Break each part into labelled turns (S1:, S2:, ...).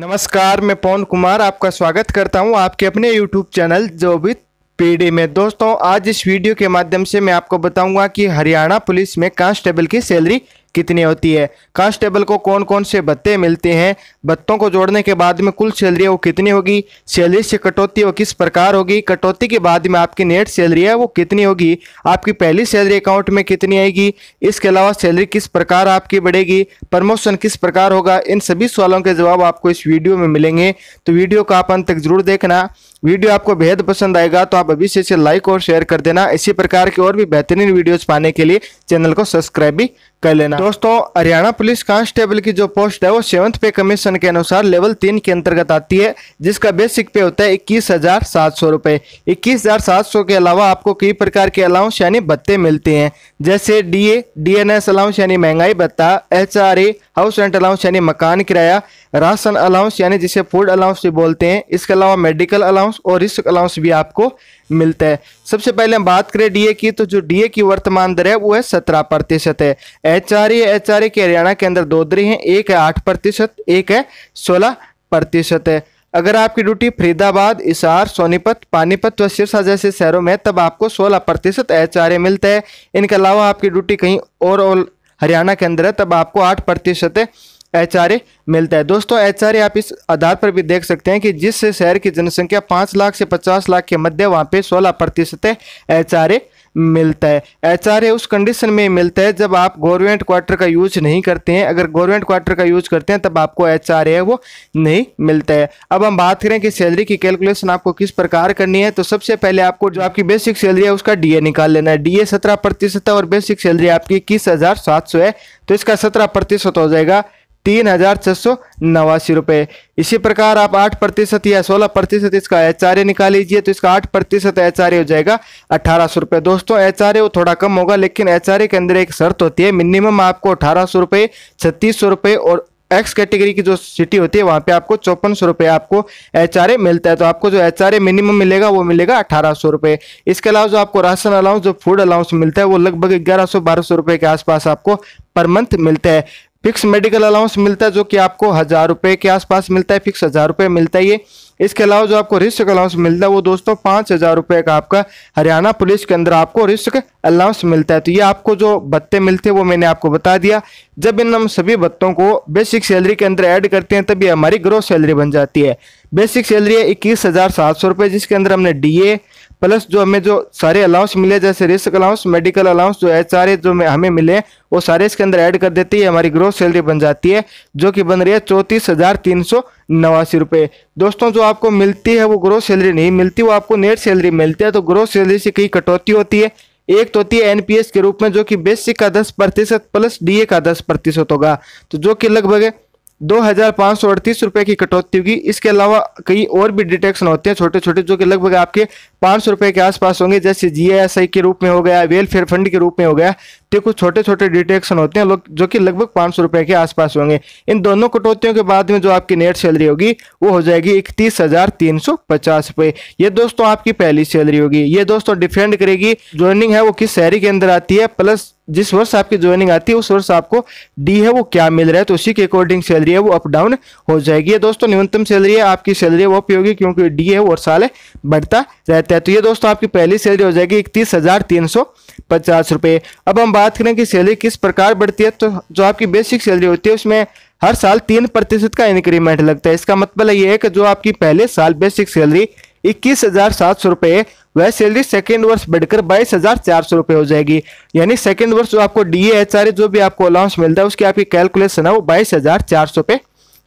S1: नमस्कार मैं पवन कुमार आपका स्वागत करता हूं आपके अपने यूट्यूब चैनल जोबित पीडी में दोस्तों आज इस वीडियो के माध्यम से मैं आपको बताऊंगा कि हरियाणा पुलिस में कांस्टेबल की सैलरी कितनी होती है कांस्टेबल को कौन कौन से भत्ते मिलते हैं भत्तों को जोड़ने के बाद में कुल सैलरी है वो कितनी होगी सैलरी से कटौती वो किस प्रकार होगी कटौती के बाद में आपकी नेट सैलरी है वो कितनी होगी आपकी पहली सैलरी अकाउंट में कितनी आएगी इसके अलावा सैलरी किस प्रकार आपकी बढ़ेगी प्रमोशन किस प्रकार होगा इन सभी सवालों के जवाब आपको इस वीडियो में मिलेंगे तो वीडियो को आप अंत तक जरूर देखना वीडियो आपको बेहद पसंद आएगा तो आप अभी से इसे लाइक और शेयर कर देना इसी प्रकार के और भी बेहतरीन वीडियोस पाने के लिए चैनल को सब्सक्राइब भी कर लेना दोस्तों हरियाणा पुलिस कांस्टेबल की जो पोस्ट है वो सेवंथ पे कमीशन के अनुसार लेवल तीन के अंतर्गत आती है जिसका बेसिक पे होता है इक्कीस हजार सात सौ रुपये इक्कीस हजार सात सौ के अलावा आपको कई प्रकार के अलाउंस यानी भत्ते मिलते हैं जैसे डीए डीएनएस अलाउंस यानी महंगाई भत्ता एच हाउस रेंट अलाउंस यानी मकान किराया राशन अलाउंस यानी जिसे फूड अलाउंस भी बोलते हैं इसके अलावा मेडिकल अलाउंस और रिस्क अलाउंस भी आपको मिलता है सबसे पहले हम बात करें डीए की तो जो डीए की वर्तमान दर है वो है सत्रह प्रतिशत है एच आर एच आर के हरियाणा के अंदर दो दरी हैं एक है आठ प्रतिशत एक है सोलह प्रतिशत है अगर आपकी ड्यूटी फरीदाबाद इसार सोनीपत पानीपत व सिरसा जैसे शहरों में तब आपको 16 प्रतिशत एच मिलता है इनके अलावा आपकी ड्यूटी कहीं और हरियाणा के अंदर है तब आपको आठ प्रतिशत एच मिलता है दोस्तों एच आप इस आधार पर भी देख सकते हैं कि जिस शहर की जनसंख्या पाँच लाख से पचास लाख के मध्य वहाँ पे सोलह प्रतिशत एच मिलता है एच आर ए उस कंडीशन में मिलता है जब आप गवर्नमेंट क्वार्टर का यूज नहीं करते हैं अगर गवर्नमेंट क्वार्टर का यूज करते हैं तब आपको एच आर ए वो नहीं मिलता है अब हम बात करें कि सैलरी की कैलकुलेशन आपको किस प्रकार करनी है तो सबसे पहले आपको जो आपकी बेसिक सैलरी है उसका डी ए निकाल लेना है डी ए सत्रह प्रतिशत और बेसिक सैलरी आपकी इक्कीस हज़ार सात सौ है तो इसका सत्रह प्रतिशत हो जाएगा तीन हजार छः सौ नवासी रुपये इसी प्रकार आप आठ प्रतिशत या सोलह प्रतिशत इसका एच आर निकाल लीजिए तो इसका आठ प्रतिशत एच आर हो जाएगा अठारह सौ रुपये दोस्तों एच आर थोड़ा कम होगा लेकिन एच आर के अंदर एक शर्त होती है मिनिमम आपको अठारह सौ रुपये छत्तीस सौ रुपए और एक्स कैटेगरी की जो सिटी होती है वहाँ पे आपको चौपन सौ रुपये आपको एच आर ए मिलता है तो आपको जो एच आर ए मिनिमम मिलेगा वो मिलेगा अठारह सौ रुपये इसके अलावा जो आपको राशन अलाउंस जो फूड अलाउंस मिलता है वो लगभग ग्यारह सौ बारह सौ रुपये के आसपास आपको पर मंथ मिलता है फिक्स मेडिकल अलाउंस मिलता है जो कि आपको हज़ार रुपये के आसपास मिलता है फिक्स हज़ार रुपये मिलता ही है इसके अलावा जो आपको रिस्क अलाउंस मिलता है वो दोस्तों पाँच हज़ार रुपये का आपका हरियाणा पुलिस के अंदर आपको रिस्क अलाउंस मिलता है तो ये आपको जो भत्ते मिलते हैं वो मैंने आपको बता दिया जब इन हम सभी भत्तों को बेसिक सैलरी के अंदर ऐड करते हैं तभी हमारी ग्रोथ सैलरी बन जाती है बेसिक सैलरी है इक्कीस हज़ार सात सौ जिसके अंदर हमने डी ए प्लस जो हमें जो सारे अलाउंस मिले जैसे रिस्क अलाउंस मेडिकल अलाउंस जो एच आर जो हमें मिले वो सारे इसके अंदर ऐड कर देती है हमारी ग्रोथ सैलरी बन जाती है जो कि बन रही है चौंतीस हज़ार तीन सौ नवासी रुपये दोस्तों जो आपको मिलती है वो ग्रोथ सैलरी नहीं मिलती वो आपको नेट सैलरी मिलती है तो ग्रोथ सैलरी से कई कटौती होती है एक तो होती है एनपीएस के रूप में जो कि बेसिक का दस प्रतिशत प्लस डीए का दस प्रतिशत होगा तो जो कि लगभग दो हजार पांच सौ अड़तीस रुपए की कटौती होगी इसके अलावा कई और भी डिटेक्शन होते हैं छोटे छोटे जो कि लगभग आपके पांच सौ रुपए के आसपास होंगे जैसे जीएसआई के रूप में हो गया वेलफेयर फंड के रूप में हो गया तो कुछ छोटे छोटे डिटेक्शन होते हैं लोग जो कि लगभग पांच सौ रुपए के आसपास होंगे इन दोनों कटौतियों के बाद में जो आपकी नेट सैलरी होगी वो हो जाएगी इकतीस हज़ार तीन सौ पचास रुपए ये दोस्तों आपकी पहली सैलरी होगी ये दोस्तों डिपेंड करेगी ज्वाइनिंग है वो किस शहरी के अंदर आती है प्लस जिस वर्ष आपकी ज्वाइनिंग आती है उस वर्ष आपको डी है वो क्या मिल रहा है तो उसी के अकॉर्डिंग सैलरी है वो अप डाउन हो जाएगी ये दोस्तों न्यूनतम सैलरी है आपकी सैलरी वो अप होगी क्योंकि डी है वो हर साल बढ़ता रहता है तो ये दोस्तों आपकी पहली सैलरी हो जाएगी इकतीस हज़ार तीन सौ पचास रुपये अब हम बात करें कि सैलरी किस प्रकार बढ़ती है तो जो आपकी बेसिक सैलरी होती है उसमें हर साल तीन प्रतिशत का इंक्रीमेंट लगता है इसका मतलब ये है कि जो आपकी पहले साल बेसिक सैलरी इक्कीस हजार सात सौ रुपए वह सैलरी सेकेंड वर्ष बढ़कर बाईस हजार चार सौ रुपए हो जाएगी यानी सेकेंड वर्ष जो आपको डी एच आर जो भी आपको अलाउंस मिलता है उसकी आपकी कैलकुलेशन है वो बाईस हजार चार सौ पे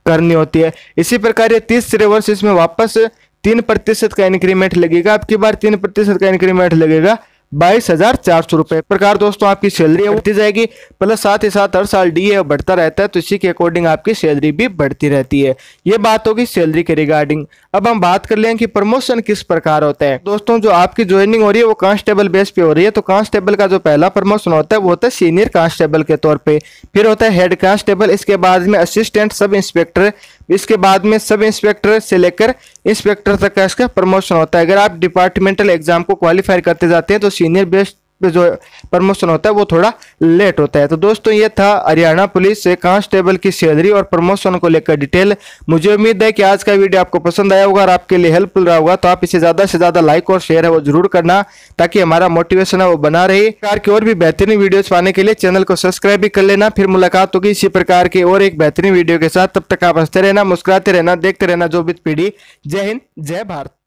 S1: करनी होती है इसी प्रकार ये तीसरे वर्ष इसमें वापस तीन प्रतिशत का इंक्रीमेंट लगेगा आपकी बार तीन प्रतिशत का इंक्रीमेंट लगेगा बाईस हजार चार सौ रुपए प्रकार दोस्तों आपकी सैलरी बढ़ती जाएगी प्लस साथ ही साथ हर साल डी है बढ़ता रहता है तो इसी के अकॉर्डिंग आपकी सैलरी भी बढ़ती रहती है ये बात होगी सैलरी के रिगार्डिंग अब हम बात कर लें कि प्रमोशन किस प्रकार होता है दोस्तों जो आपकी ज्वाइनिंग हो रही है वो कांस्टेबल बेस पे हो रही है तो कांस्टेबल का जो पहला प्रमोशन होता है वो होता है सीनियर कांस्टेबल के तौर पर फिर होता है हेड कांस्टेबल इसके बाद में असिस्टेंट सब इंस्पेक्टर इसके बाद में सब इंस्पेक्टर से लेकर इंस्पेक्टर तक का इसका प्रमोशन होता है अगर आप डिपार्टमेंटल एग्जाम को क्वालिफाई करते जाते हैं तो सीनियर बेस्ट जो प्रमोशन होता है वो थोड़ा लेट होता है तो दोस्तों ये था हरियाणा पुलिस से कांस्टेबल की सैलरी और प्रमोशन को लेकर डिटेल मुझे उम्मीद है कि आज का वीडियो आपको पसंद आया होगा और आपके लिए हेल्पफुल रहा होगा तो आप इसे ज़्यादा से ज़्यादा लाइक और शेयर है वो जरूर करना ताकि हमारा मोटिवेशन है वो बना रहे प्रकार की और भी बेहतरीन वीडियोज पाने के लिए चैनल को सब्सक्राइब भी कर लेना फिर मुलाकात होगी इसी प्रकार की और एक बेहतरीन वीडियो के साथ तब तक आप हंसते रहना मुस्कुराते रहना देखते रहना जो भी पीढ़ी जय हिंद जय भारत